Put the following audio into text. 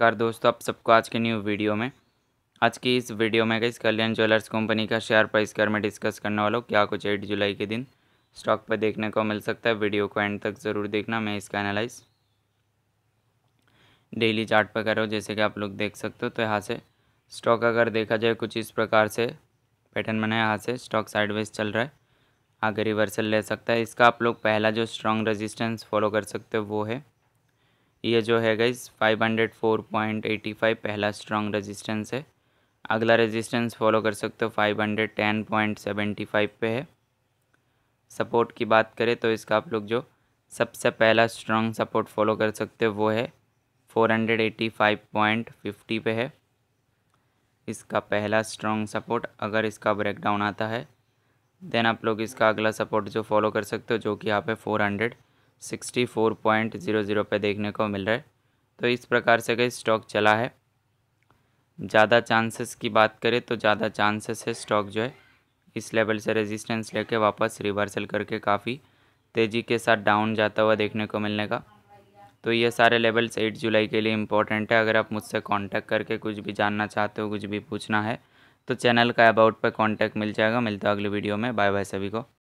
नमस्कार दोस्तों आप सबको आज के न्यू वीडियो में आज की इस वीडियो में गई कल्याण ज्वेलर्स कंपनी का शेयर प्राइस कर मैं डिस्कस करने वाला हूँ क्या कुछ एट जुलाई के दिन स्टॉक पर देखने को मिल सकता है वीडियो को एंड तक ज़रूर देखना मैं इसका एनालाइज डेली चार्ट पर कर रहा हूँ जैसे कि आप लोग देख सकते हो तो यहाँ से स्टॉक अगर देखा जाए कुछ इस प्रकार से पैटर्न बनाए यहाँ से स्टॉक साइडवेज चल रहा है आगे रिवर्सल ले सकता है इसका आप लोग पहला जो स्ट्रॉन्ग रेजिस्टेंस फॉलो कर सकते हो वो है ये जो है गाइज 504.85 पहला स्ट्रॉन्ग रेजिस्टेंस है अगला रेजिस्टेंस फॉलो कर सकते हो 510.75 पे है सपोर्ट की बात करें तो इसका आप लोग जो सबसे पहला स्ट्रॉन्ग सपोर्ट फॉलो कर सकते हो वो है 485.50 पे है इसका पहला स्ट्रॉन्ग सपोर्ट अगर इसका ब्रेकडाउन आता है देन आप लोग इसका अगला सपोर्ट जो फॉलो कर सकते हो जो कि यहाँ पे four hundred sixty four point zero zero पर देखने को मिल रहा है तो इस प्रकार से गई स्टॉक चला है ज़्यादा चांसेस की बात करें तो ज़्यादा चांसेस है स्टॉक जो है इस लेवल से रेजिस्टेंस लेके वापस रिवर्सल करके काफ़ी तेज़ी के साथ डाउन जाता हुआ देखने को मिलने का तो ये सारे लेवल्स एट जुलाई के लिए इंपॉर्टेंट है अगर आप मुझसे कांटेक्ट करके कुछ भी जानना चाहते हो कुछ भी पूछना है तो चैनल का अबाउट पर कॉन्टैक्ट मिल जाएगा मिलता अगली वीडियो में बाय बाय सभी को